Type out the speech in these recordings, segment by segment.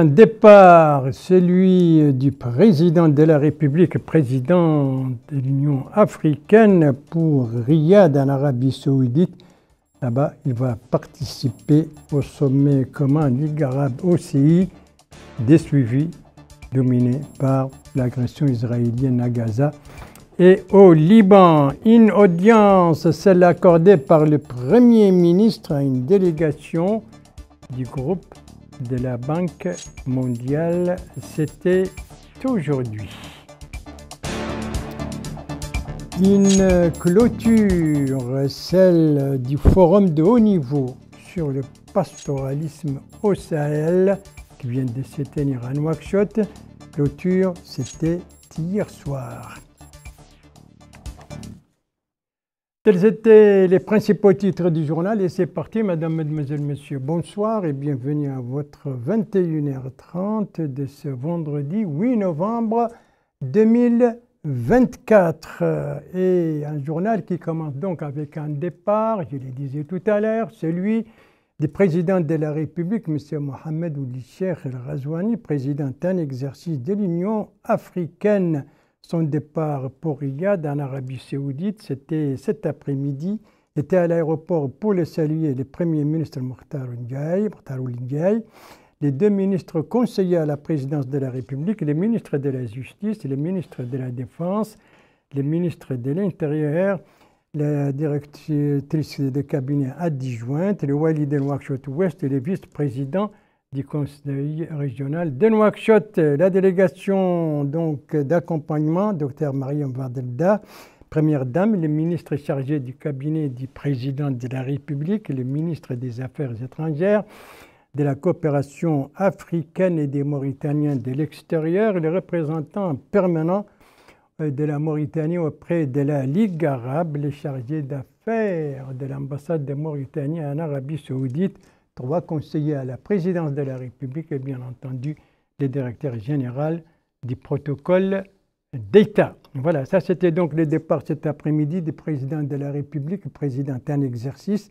un départ, celui euh, du président de la République, président de l'Union africaine pour Riyad en Arabie saoudite. Là-bas, il va participer au sommet commun Ligue arabe OCI, suivis dominés par l'agression israélienne à Gaza et au Liban. Une audience, celle accordée par le Premier ministre à une délégation du groupe de la Banque mondiale, c'était aujourd'hui. Une clôture, celle du forum de haut niveau sur le pastoralisme au Sahel qui vient de se tenir à Nouakchott. Clôture, c'était hier soir. Tels étaient les principaux titres du journal et c'est parti, madame, mademoiselle, monsieur. Bonsoir et bienvenue à votre 21h30 de ce vendredi 8 novembre 2024. Et un journal qui commence donc avec un départ, je le disais tout à l'heure, celui du président de la République, monsieur Mohamed Oulicher El Razouani, président d'un exercice de l'Union africaine. Son départ pour Riyad en Arabie saoudite, c'était cet après-midi. était à l'aéroport pour le saluer le Premier ministre Mokhtar Ndiaye, les deux ministres conseillers à la présidence de la République, les ministres de la Justice, les ministres de la Défense, les ministres de l'Intérieur, la directrice de cabinet adjointe, le wali de Nouakchott-Ouest et les vice-présidents du Conseil régional de Nouakchott. La délégation donc d'accompagnement, Dr Mariam Vardelda, Première Dame, le ministre chargé du cabinet du président de la République, le ministre des Affaires étrangères, de la coopération africaine et des Mauritaniens de l'extérieur, le représentant permanent euh, de la Mauritanie auprès de la Ligue arabe, le chargé d'affaires de l'ambassade de Mauritanie en Arabie saoudite, trois conseiller à la présidence de la République et bien entendu les directeurs généraux du protocole d'État. Voilà, ça c'était donc le départ cet après-midi du président de la République, président en exercice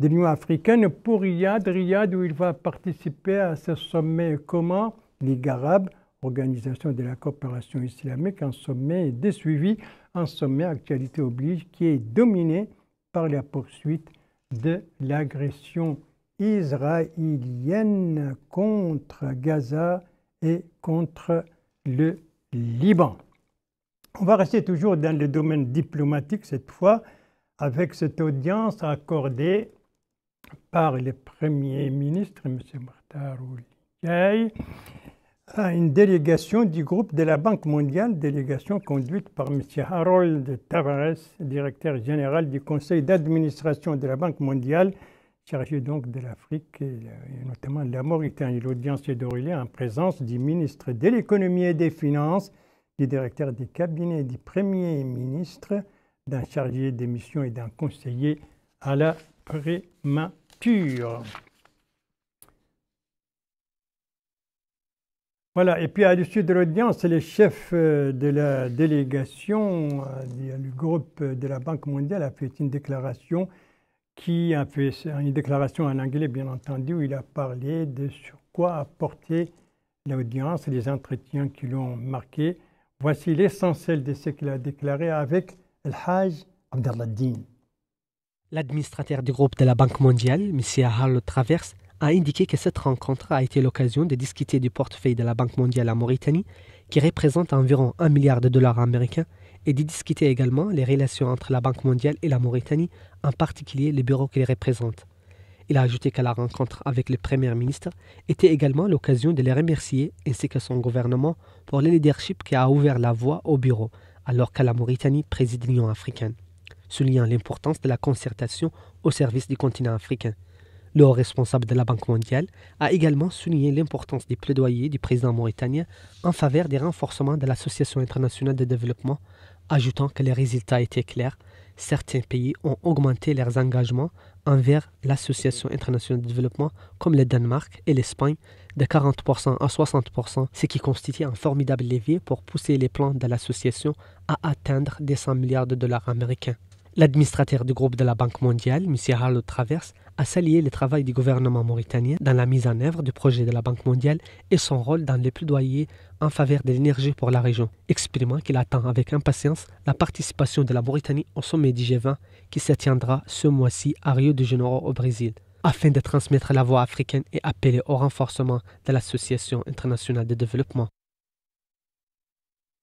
de l'Union africaine pour Riyad, Riyad où il va participer à ce sommet commun, Ligue arabe, Organisation de la coopération islamique, un sommet des suivi, un sommet actualité oblige qui est dominé par la poursuite de l'agression israélienne contre Gaza et contre le Liban. On va rester toujours dans le domaine diplomatique cette fois, avec cette audience accordée par le Premier ministre, M. Martar à une délégation du groupe de la Banque mondiale, délégation conduite par M. Harold Tavares, directeur général du conseil d'administration de la Banque mondiale, chargé donc de l'Afrique, et, notamment de la Mauritanie. L'audience est d'Aurélien en présence du ministre de l'économie et des finances, du directeur des cabinets du premier ministre, d'un chargé des missions et d'un conseiller à la prémature. Voilà, et puis à l'issue de l'audience, le chef euh, de la délégation euh, du groupe de la Banque mondiale a fait une déclaration qui a fait une déclaration en anglais, bien entendu, où il a parlé de sur quoi apporter l'audience, et les entretiens qui l'ont marqué. Voici l'essentiel de ce qu'il a déclaré avec El Hajj Abdelhaddin. L'administrateur du groupe de la Banque mondiale, M. Harold Traverse, a indiqué que cette rencontre a été l'occasion de discuter du portefeuille de la Banque mondiale à Mauritanie, qui représente environ 1 milliard de dollars américains et d'y discuter également les relations entre la Banque mondiale et la Mauritanie, en particulier les bureaux qu'elle représente. Il a ajouté qu'à la rencontre avec le Premier ministre était également l'occasion de les remercier ainsi que son gouvernement pour le leadership qui a ouvert la voie au bureau, alors qu'à la Mauritanie préside l'Union africaine, soulignant l'importance de la concertation au service du continent africain. Le haut responsable de la Banque mondiale a également souligné l'importance des plaidoyers du président mauritanien en faveur des renforcements de l'Association internationale de développement ajoutant que les résultats étaient clairs. Certains pays ont augmenté leurs engagements envers l'Association internationale de développement, comme le Danemark et l'Espagne, de 40% à 60%, ce qui constitue un formidable levier pour pousser les plans de l'association à atteindre des 100 milliards de dollars américains. L'administrateur du groupe de la Banque mondiale, M. Harold Travers, a salué le travail du gouvernement mauritanien dans la mise en œuvre du projet de la Banque mondiale et son rôle dans les plaidoyers en faveur de l'énergie pour la région, exprimant qu'il attend avec impatience la participation de la Mauritanie au sommet du G20 qui se tiendra ce mois-ci à Rio de Janeiro au Brésil. Afin de transmettre la voix africaine et appeler au renforcement de l'Association internationale de développement,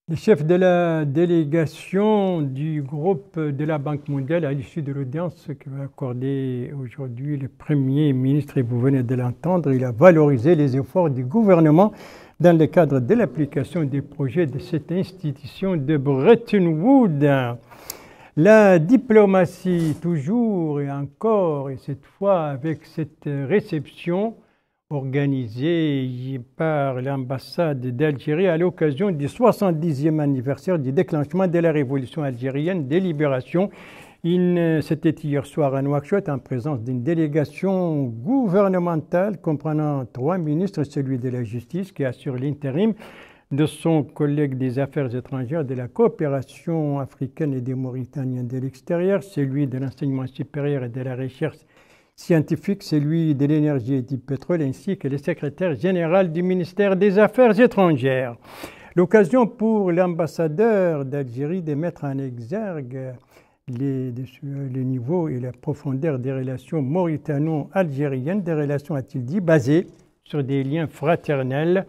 le chef de la délégation du groupe de la Banque mondiale, à l'issue de l'audience que va accorder aujourd'hui le Premier ministre, et vous venez de l'entendre, il a valorisé les efforts du gouvernement dans le cadre de l'application des projets de cette institution de Bretton Woods. La diplomatie, toujours et encore, et cette fois avec cette réception organisé par l'ambassade d'Algérie à l'occasion du 70e anniversaire du déclenchement de la révolution algérienne des libérations. s'était hier soir à Nouakchott en présence d'une délégation gouvernementale comprenant trois ministres, celui de la justice qui assure l'intérim de son collègue des affaires étrangères, de la coopération africaine et des Mauritaniens de l'extérieur, celui de l'enseignement supérieur et de la recherche scientifique, celui de l'énergie et du pétrole, ainsi que le secrétaire général du ministère des Affaires étrangères. L'occasion pour l'ambassadeur d'Algérie de mettre en exergue les, euh, les, niveaux et la profondeur des relations mauritano-algériennes, des relations, a-t-il dit, basées sur des liens fraternels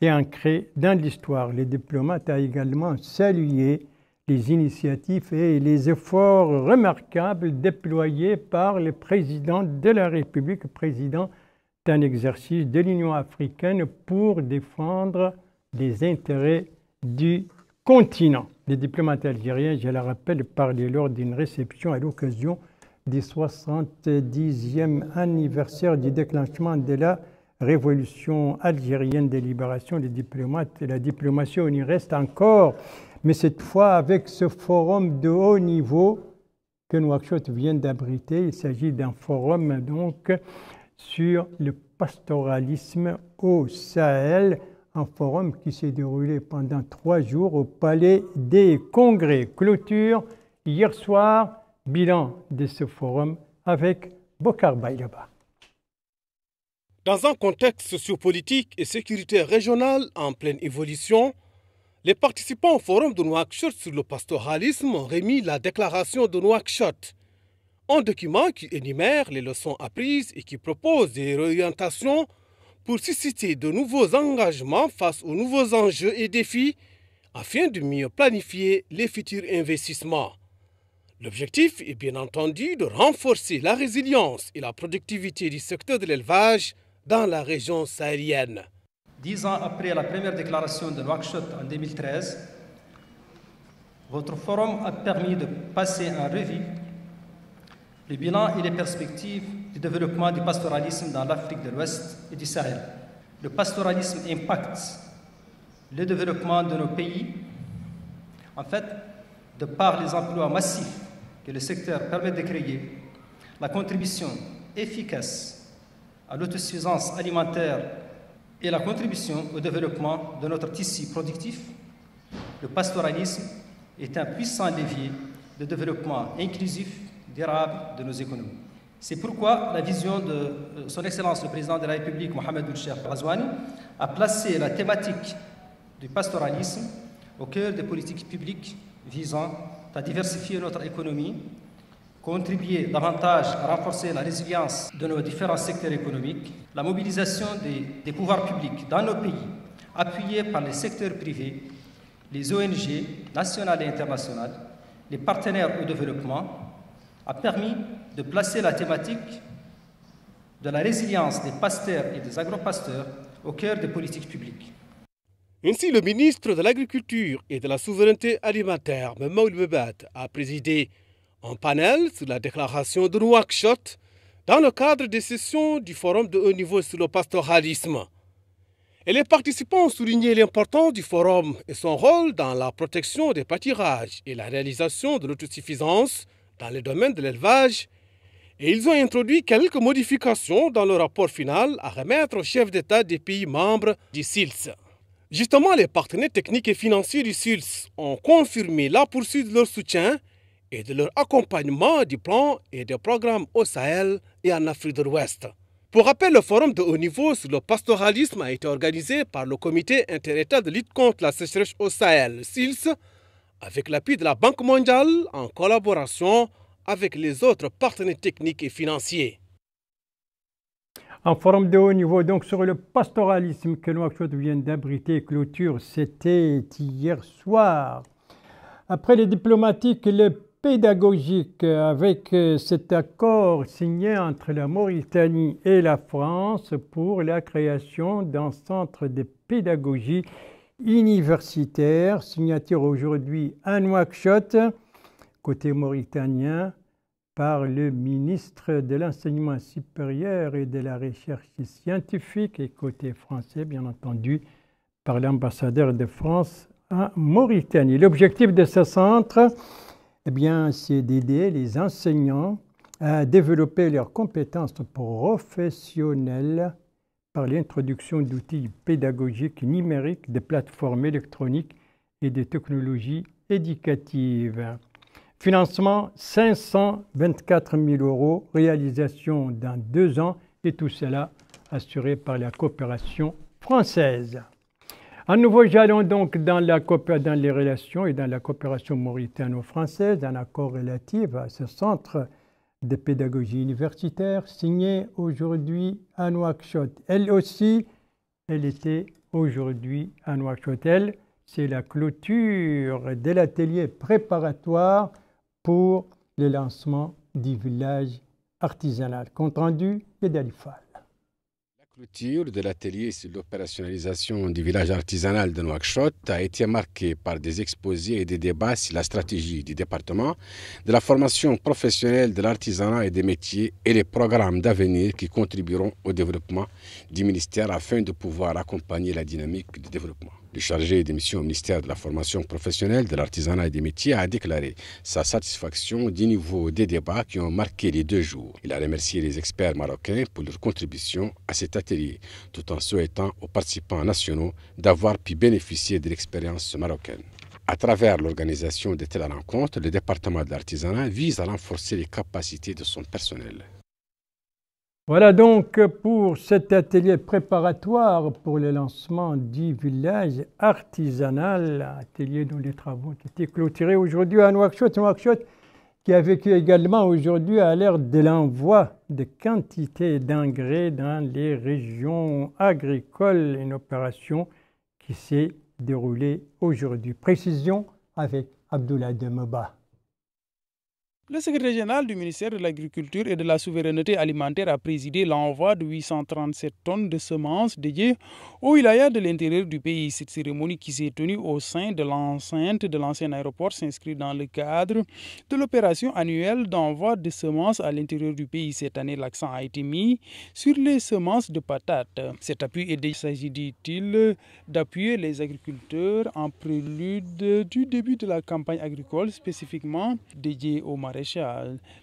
et ancrés dans l'histoire. Le diplomate a également salué les initiatives et les efforts remarquables déployés par le président de la République, président d'un exercice de l'Union africaine pour défendre les intérêts du continent. Les diplomates algériens, je le rappelle, parlaient lors d'une réception à l'occasion du 70e anniversaire du déclenchement de la révolution algérienne des libération. des diplomates et la diplomatie, on y reste encore mais cette fois avec ce forum de haut niveau que Nouakchott vient d'abriter. Il s'agit d'un forum donc sur le pastoralisme au Sahel, un forum qui s'est déroulé pendant trois jours au Palais des Congrès. Clôture hier soir, bilan de ce forum avec Bokar Baylaba. Dans un contexte sociopolitique et sécuritaire régional en pleine évolution, les participants au forum de Nouakchott sur le pastoralisme ont remis la déclaration de Nouakchott, un document qui énumère les leçons apprises et qui propose des orientations pour susciter de nouveaux engagements face aux nouveaux enjeux et défis afin de mieux planifier les futurs investissements. L'objectif est bien entendu de renforcer la résilience et la productivité du secteur de l'élevage dans la région sahélienne. Dix ans après la première déclaration de Nouakchott en 2013, votre forum a permis de passer en revue le bilan et les perspectives du développement du pastoralisme dans l'Afrique de l'Ouest et du Sahel. Le pastoralisme impacte le développement de nos pays. En fait, de par les emplois massifs que le secteur permet de créer, la contribution efficace à l'autosuffisance alimentaire et la contribution au développement de notre tissu productif, le pastoralisme est un puissant levier de développement inclusif, durable de nos économies. C'est pourquoi la vision de euh, Son Excellence le Président de la République, Mohamed Boulcher Razouani, a placé la thématique du pastoralisme au cœur des politiques publiques visant à diversifier notre économie contribuer davantage à renforcer la résilience de nos différents secteurs économiques, la mobilisation des, des pouvoirs publics dans nos pays, appuyée par les secteurs privés, les ONG nationales et internationales, les partenaires au développement, a permis de placer la thématique de la résilience des pasteurs et des agropasteurs au cœur des politiques publiques. Ainsi, le ministre de l'Agriculture et de la Souveraineté alimentaire, Mamoud Bebat, a présidé un panel sur la déclaration de Nouakchott dans le cadre des sessions du forum de haut niveau sur le pastoralisme. Et les participants ont souligné l'importance du forum et son rôle dans la protection des pâtirages et la réalisation de l'autosuffisance dans le domaine de l'élevage. Et ils ont introduit quelques modifications dans le rapport final à remettre aux chef d'État des pays membres du SILS. Justement, les partenaires techniques et financiers du SILS ont confirmé la poursuite de leur soutien et de leur accompagnement du plan et des programmes au Sahel et en Afrique de l'Ouest. Pour rappel, le forum de haut niveau sur le pastoralisme a été organisé par le comité interétat de lutte contre la sécheresse au Sahel, SILS, avec l'appui de la Banque mondiale en collaboration avec les autres partenaires techniques et financiers. Un forum de haut niveau donc sur le pastoralisme que Nouakchott vient d'abriter clôture, c'était hier soir. Après les diplomatiques, les pédagogique avec euh, cet accord signé entre la Mauritanie et la France pour la création d'un centre de pédagogie universitaire, signature aujourd'hui à Nouakchott, côté mauritanien, par le ministre de l'Enseignement supérieur et de la Recherche scientifique, et côté français, bien entendu, par l'ambassadeur de France à Mauritanie. L'objectif de ce centre, eh bien, c'est d'aider les enseignants à euh, développer leurs compétences professionnelles par l'introduction d'outils pédagogiques numériques, des plateformes électroniques et des technologies éducatives. Financement 524 000 euros, réalisation dans deux ans et tout cela assuré par la coopération française. À nouveau, j'allons donc dans, la, dans les relations et dans la coopération mauritano-française, un accord relatif à ce centre de pédagogie universitaire signé aujourd'hui à Nouakchott. Elle aussi, elle était aujourd'hui à Nouakchott. c'est la clôture de l'atelier préparatoire pour le lancement du village artisanal. Compte rendu, et d'Alifal clôture de l'atelier sur l'opérationnalisation du village artisanal de Nouakchott a été marquée par des exposés et des débats sur la stratégie du département, de la formation professionnelle de l'artisanat et des métiers et les programmes d'avenir qui contribueront au développement du ministère afin de pouvoir accompagner la dynamique du développement. Le chargé des missions au ministère de la formation professionnelle, de l'artisanat et des métiers a déclaré sa satisfaction du niveau des débats qui ont marqué les deux jours. Il a remercié les experts marocains pour leur contribution à cet atelier, tout en souhaitant aux participants nationaux d'avoir pu bénéficier de l'expérience marocaine. À travers l'organisation de telles rencontres, le département de l'artisanat vise à renforcer les capacités de son personnel. Voilà donc pour cet atelier préparatoire pour le lancement du village artisanal, atelier dont les travaux ont été clôturés aujourd'hui à Nouakchott. qui a vécu également aujourd'hui à l'ère de l'envoi de quantités d'engrais dans les régions agricoles, une opération qui s'est déroulée aujourd'hui. Précision avec Abdoulaye Moba le secrétaire général du ministère de l'Agriculture et de la Souveraineté alimentaire a présidé l'envoi de 837 tonnes de semences dédiées au wilaya de l'intérieur du pays. Cette cérémonie qui s'est tenue au sein de l'enceinte de l'ancien aéroport s'inscrit dans le cadre de l'opération annuelle d'envoi de semences à l'intérieur du pays. Cette année, l'accent a été mis sur les semences de patates. Cet appui est s'agit-il d'appuyer les agriculteurs en prélude du début de la campagne agricole spécifiquement dédiée au marais.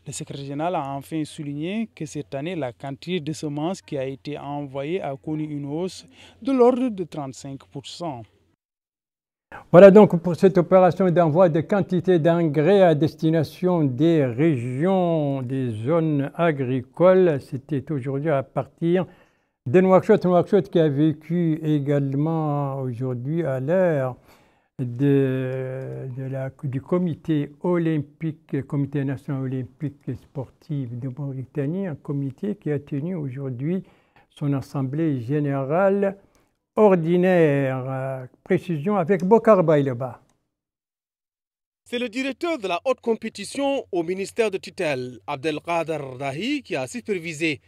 Le secrétaire général a enfin souligné que cette année, la quantité de semences qui a été envoyée a connu une hausse de l'ordre de 35%. Voilà donc pour cette opération d'envoi de quantité d'engrais à destination des régions, des zones agricoles. C'était aujourd'hui à partir de Nouakchott. Nouakchott qui a vécu également aujourd'hui à l'heure de, du comité olympique, comité national olympique et sportif de Mauritanie, un comité qui a tenu aujourd'hui son assemblée générale ordinaire, précision avec Bokar bas. C'est le directeur de la haute compétition au ministère de tutelle, Abdelkader Rahi, qui a supervisé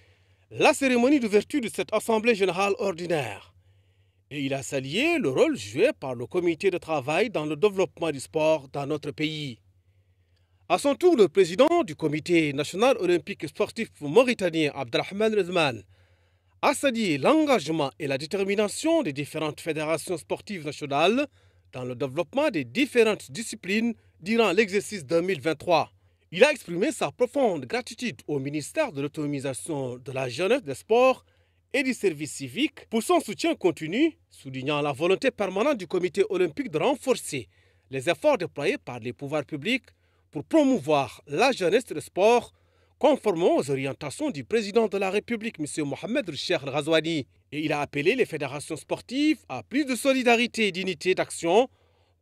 la cérémonie d'ouverture de cette assemblée générale ordinaire. Et il a salué le rôle joué par le comité de travail dans le développement du sport dans notre pays. À son tour, le président du comité national olympique sportif mauritanien Abdelrahman Rezman a salué l'engagement et la détermination des différentes fédérations sportives nationales dans le développement des différentes disciplines durant l'exercice 2023. Il a exprimé sa profonde gratitude au ministère de l'autonomisation de la jeunesse des sports et du service civique pour son soutien continu, soulignant la volonté permanente du comité olympique de renforcer les efforts déployés par les pouvoirs publics pour promouvoir la jeunesse et sport conformément aux orientations du président de la République, M. Mohamed Roucher Razouani. Et il a appelé les fédérations sportives à plus de solidarité et d'unité d'action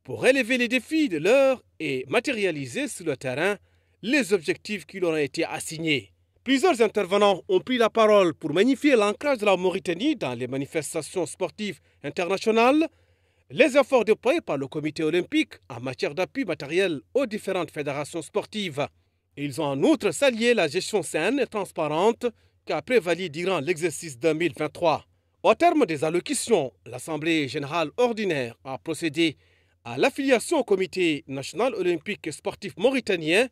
pour relever les défis de l'heure et matérialiser sur le terrain les objectifs qui leur ont été assignés. Plusieurs intervenants ont pris la parole pour magnifier l'ancrage de la Mauritanie dans les manifestations sportives internationales, les efforts déployés par le comité olympique en matière d'appui matériel aux différentes fédérations sportives. Ils ont en outre salué la gestion saine et transparente qui a prévalu durant l'exercice 2023. Au terme des allocutions, l'Assemblée générale ordinaire a procédé à l'affiliation au Comité national olympique sportif mauritanien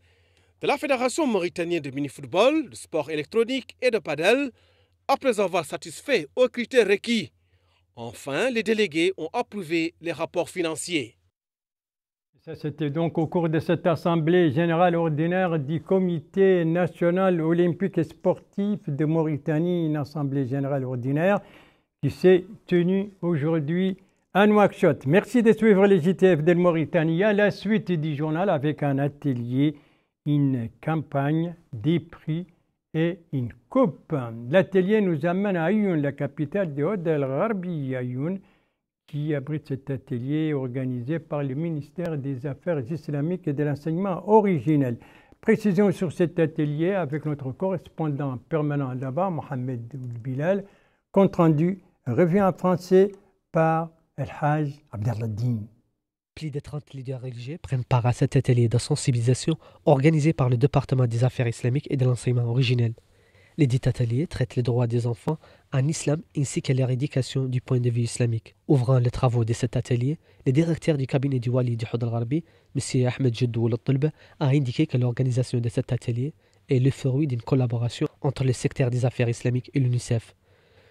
de la Fédération mauritanienne de mini-football, de sport électronique et de padel, après avoir satisfait aux critères requis. Enfin, les délégués ont approuvé les rapports financiers. Ça, c'était donc au cours de cette Assemblée générale ordinaire du Comité national olympique et sportif de Mauritanie, une Assemblée générale ordinaire qui s'est tenue aujourd'hui à Nouakchott. Merci de suivre les JTF de Mauritanie à la suite du journal avec un atelier une campagne, des prix et une coupe. L'atelier nous amène à Ayoun, la capitale de Hodel el qui abrite cet atelier organisé par le ministère des Affaires islamiques et de l'enseignement originel. Précision sur cet atelier avec notre correspondant permanent là-bas, Mohamed Bilal. Compte rendu, revient en français par El Hajj Abdeladdin. Plus de 30 leaders religieux prennent part à cet atelier de sensibilisation organisé par le département des affaires islamiques et de l'enseignement originel. Les dits ateliers traitent les droits des enfants en islam ainsi que l'éradication du point de vue islamique. Ouvrant les travaux de cet atelier, le directeur du cabinet du Wali du M. Ahmed Jeddou al a indiqué que l'organisation de cet atelier est le fruit d'une collaboration entre le secteur des affaires islamiques et l'UNICEF.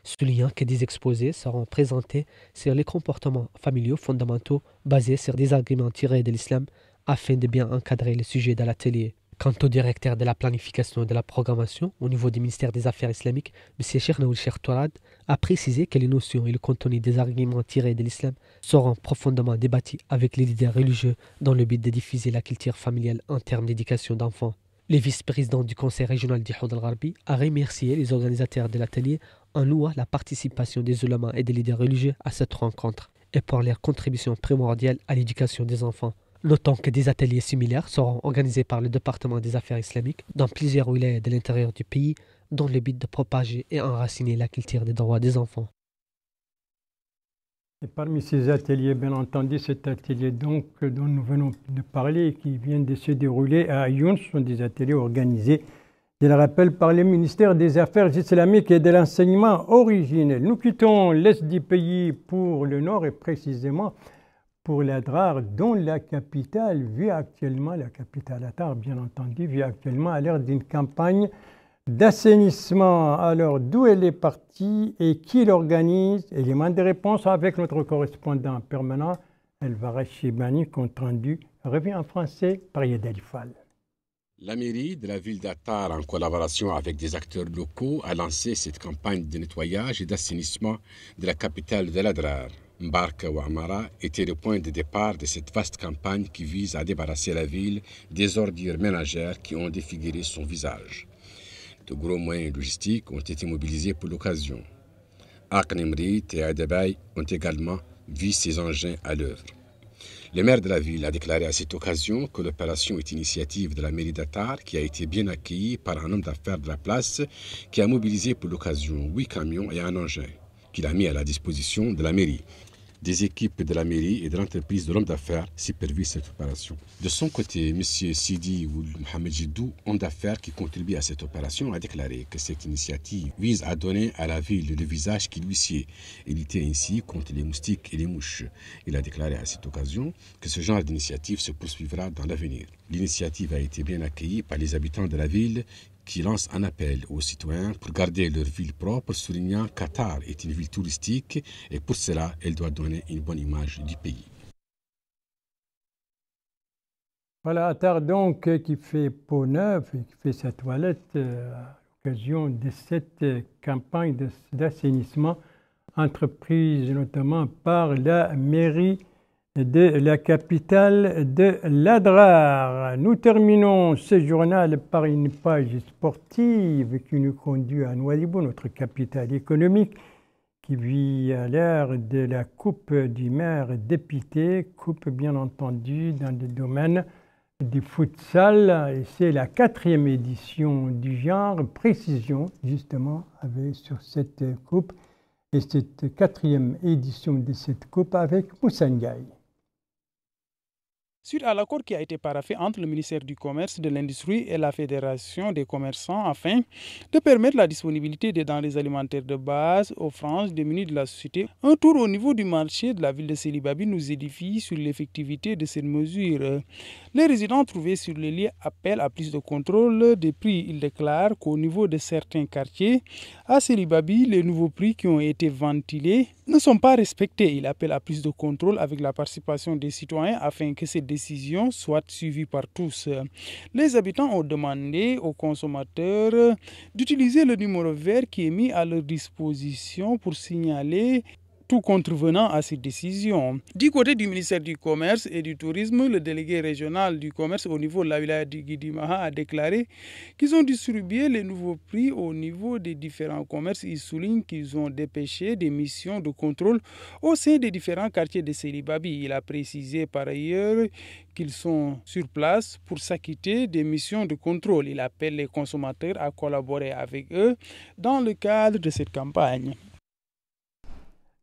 Ce que des exposés seront présentés sur les comportements familiaux fondamentaux basés sur des arguments tirés de l'islam afin de bien encadrer le sujet de l'atelier. Quant au directeur de la planification et de la programmation au niveau du ministère des Affaires islamiques, M. Chernaoul Chertourad a précisé que les notions et le contenu des arguments tirés de l'islam seront profondément débattus avec les leaders religieux dans le but de diffuser la culture familiale en termes d'éducation d'enfants. Le vice-président du conseil régional du al-Gharbi a remercié les organisateurs de l'atelier en louant la participation des ulémas et des leaders religieux à cette rencontre et pour leur contribution primordiale à l'éducation des enfants. Notons que des ateliers similaires seront organisés par le département des affaires islamiques dans plusieurs wilayas de l'intérieur du pays dans le but de propager et enraciner la culture des droits des enfants. Et parmi ces ateliers, bien entendu, cet atelier dont nous venons de parler, et qui vient de se dérouler à Ayoun sont des ateliers organisés il rappelle par le ministère des Affaires islamiques et de l'enseignement originel. Nous quittons l'est du pays pour le nord et précisément pour la DRAR, dont la capitale vit actuellement, la capitale Atar bien entendu, vit actuellement à l'ère d'une campagne d'assainissement. Alors, d'où elle est partie et qui l'organise Élément de réponse avec notre correspondant permanent, Elvara Chibani, compte rendu, revient en français par Yed la mairie de la ville d'Attar, en collaboration avec des acteurs locaux, a lancé cette campagne de nettoyage et d'assainissement de la capitale de l'Adrar. Mbarka Ouamara était le point de départ de cette vaste campagne qui vise à débarrasser la ville des ordures ménagères qui ont défiguré son visage. De gros moyens logistiques ont été mobilisés pour l'occasion. Aknemrit et Adebay ont également vu ces engins à l'œuvre. Le maire de la ville a déclaré à cette occasion que l'opération est initiative de la mairie d'Atar qui a été bien accueillie par un homme d'affaires de la place qui a mobilisé pour l'occasion huit camions et un engin qu'il a mis à la disposition de la mairie. Des équipes de la mairie et de l'entreprise de l'homme d'affaires supervisent cette opération. De son côté, M. Sidi ou Mohamed Jidou, homme d'affaires qui contribue à cette opération, a déclaré que cette initiative vise à donner à la ville le visage qui lui sied et lutter ainsi contre les moustiques et les mouches. Il a déclaré à cette occasion que ce genre d'initiative se poursuivra dans l'avenir. L'initiative a été bien accueillie par les habitants de la ville qui lance un appel aux citoyens pour garder leur ville propre, soulignant Qatar est une ville touristique et pour cela, elle doit donner une bonne image du pays. Voilà, Qatar donc qui fait peau neuve et qui fait sa toilette euh, à l'occasion de cette campagne d'assainissement entreprise notamment par la mairie de la capitale de l'Adrar. Nous terminons ce journal par une page sportive qui nous conduit à Noisibou, notre capitale économique, qui vit à l'ère de la Coupe du maire dépité, coupe bien entendu dans le domaine du futsal. C'est la quatrième édition du genre, précision justement sur cette coupe et cette quatrième édition de cette coupe avec Moussangai. Suite à l'accord qui a été paraffé entre le ministère du Commerce, de l'Industrie et la Fédération des commerçants afin de permettre la disponibilité des denrées alimentaires de base aux franges démunies de la société, un tour au niveau du marché de la ville de Célibabi nous édifie sur l'effectivité de cette mesure. Les résidents trouvés sur les lieux appellent à plus de contrôle des prix. Ils déclarent qu'au niveau de certains quartiers, à Célibabi, les nouveaux prix qui ont été ventilés ne sont pas respectés. Ils appellent à plus de contrôle avec la participation des citoyens afin que ces décision soit suivie par tous. Les habitants ont demandé aux consommateurs d'utiliser le numéro vert qui est mis à leur disposition pour signaler tout contrevenant à cette décision. Du côté du ministère du Commerce et du Tourisme, le délégué régional du commerce au niveau de la ville de Guidimaha a déclaré qu'ils ont distribué les nouveaux prix au niveau des différents commerces. Il souligne qu'ils ont dépêché des missions de contrôle au sein des différents quartiers de Célibabi. Il a précisé par ailleurs qu'ils sont sur place pour s'acquitter des missions de contrôle. Il appelle les consommateurs à collaborer avec eux dans le cadre de cette campagne.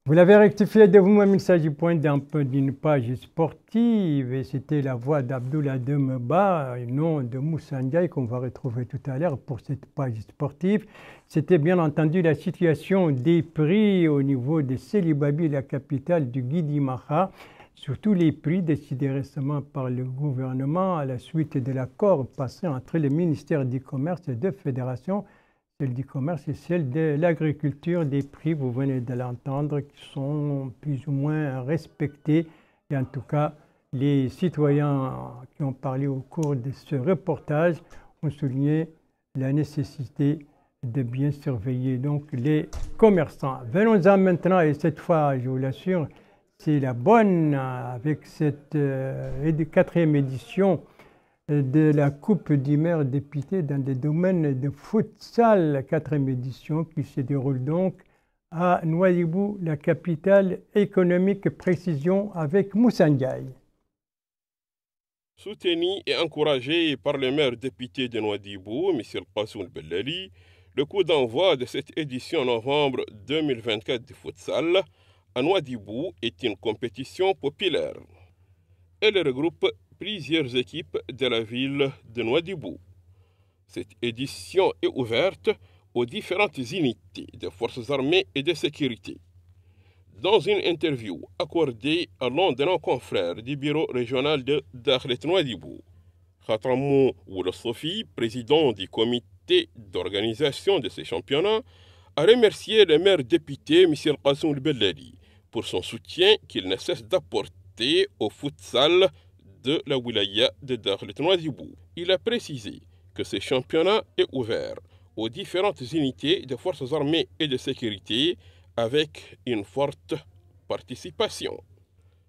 Vous l'avez rectifié de vous-même, il s'agit point d'une page sportive et c'était la voix d'Abdullah Demeba et non de Moussa qu'on va retrouver tout à l'heure pour cette page sportive. C'était bien entendu la situation des prix au niveau de Selibabi, la capitale du Guidimaha, surtout les prix décidés récemment par le gouvernement à la suite de l'accord passé entre le ministère du Commerce et deux fédérations celle du commerce et celle de l'agriculture. Des prix, vous venez de l'entendre, qui sont plus ou moins respectés. Et en tout cas, les citoyens qui ont parlé au cours de ce reportage ont souligné la nécessité de bien surveiller donc les commerçants. Venons-en maintenant, et cette fois, je vous l'assure, c'est la bonne avec cette euh, quatrième édition de la Coupe du maire député dans des domaines de futsal, la quatrième édition qui se déroule donc à Noyibou, la capitale économique précision avec Moussangay. Soutenu et encouragé par le maire député de Noidibou, M. Kassoun Bellali, le coup d'envoi de cette édition novembre 2024 de futsal à Noidibou est une compétition populaire. Elle regroupe plusieurs équipes de la ville de Noidibou. Cette édition est ouverte aux différentes unités des forces armées et de sécurité. Dans une interview accordée à l'un de nos confrères du bureau régional de Dakhlet Noidibou, Khatramou Oulosofi, président du comité d'organisation de ces championnats, a remercié le maire député M. Qassoum Bellali pour son soutien qu'il ne cesse d'apporter au futsal de la wilaya de Dar Il a précisé que ce championnat est ouvert aux différentes unités de forces armées et de sécurité avec une forte participation.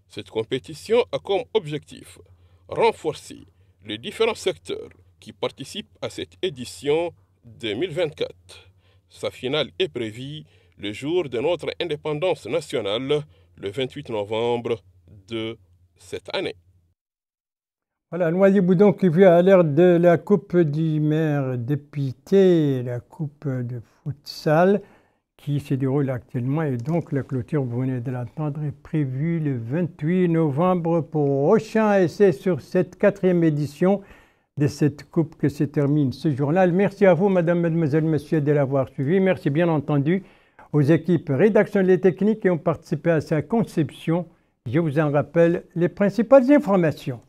Cette compétition a comme objectif renforcer les différents secteurs qui participent à cette édition 2024. Sa finale est prévue le jour de notre indépendance nationale, le 28 novembre de cette année. Voilà, Noyer-Boudon qui vient à l'heure de la Coupe du maire député, la Coupe de futsal qui se déroule actuellement et donc la clôture, vous venez de l'entendre, est prévue le 28 novembre pour prochain et c'est sur cette quatrième édition de cette coupe que se termine ce journal. Merci à vous, madame, mademoiselle, monsieur, de l'avoir suivi. Merci bien entendu aux équipes rédactionnelles et techniques qui ont participé à sa conception. Je vous en rappelle les principales informations.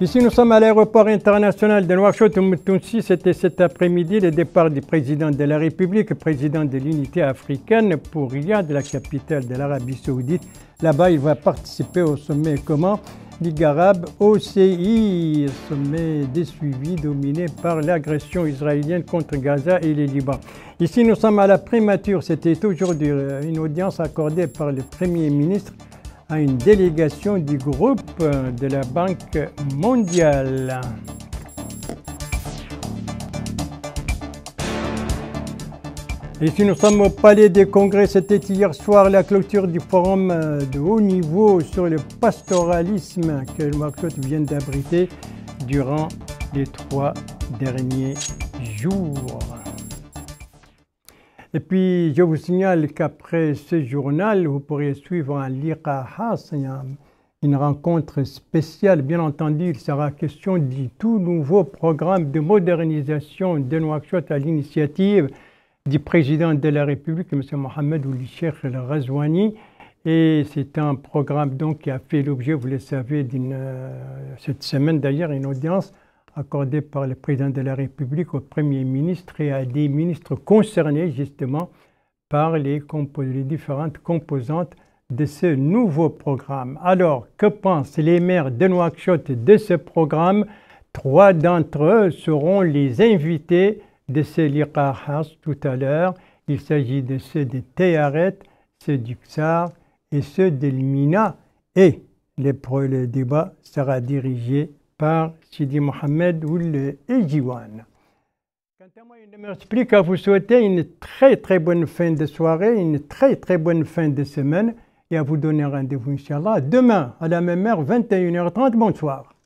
Ici, nous sommes à l'aéroport international de Nouakchott-Moutounsi. C'était cet après-midi le départ du président de la République, président de l'unité africaine pour Riyad, la capitale de l'Arabie saoudite. Là-bas, il va participer au sommet commun Ligue arabe OCI, sommet des suivis dominé par l'agression israélienne contre Gaza et les Libans. Ici, nous sommes à la prémature. C'était aujourd'hui euh, une audience accordée par le Premier ministre à une délégation du groupe de la Banque mondiale. Et nous sommes au Palais des Congrès, c'était hier soir la clôture du forum de haut niveau sur le pastoralisme que le Marcotte vient d'abriter durant les trois derniers jours. Et puis, je vous signale qu'après ce journal, vous pourrez suivre un l'Iraha, c'est une rencontre spéciale. Bien entendu, il sera question du tout nouveau programme de modernisation de Nouakchott à l'initiative du président de la République, M. Mohamed Oulichek El-Razouani. Et c'est un programme donc qui a fait l'objet, vous le savez, euh, cette semaine d'ailleurs, une audience accordé par le président de la République au Premier ministre et à des ministres concernés justement par les, différentes composantes de ce nouveau programme. Alors, que pensent les maires de Nouakchott de ce programme Trois d'entre eux seront les invités de ce Liqahas tout à l'heure. Il s'agit de ceux de Teyaret, ceux du Ksar et ceux de d'Elmina. Et le, le débat sera dirigé par Sidi Mohamed ou le Ejiwan. Quant à moi, il ne me vous souhaiter une très très bonne fin de soirée, une très très bonne fin de semaine et à vous donner rendez-vous, Inch'Allah, demain à la même heure, 21h30. Bonsoir.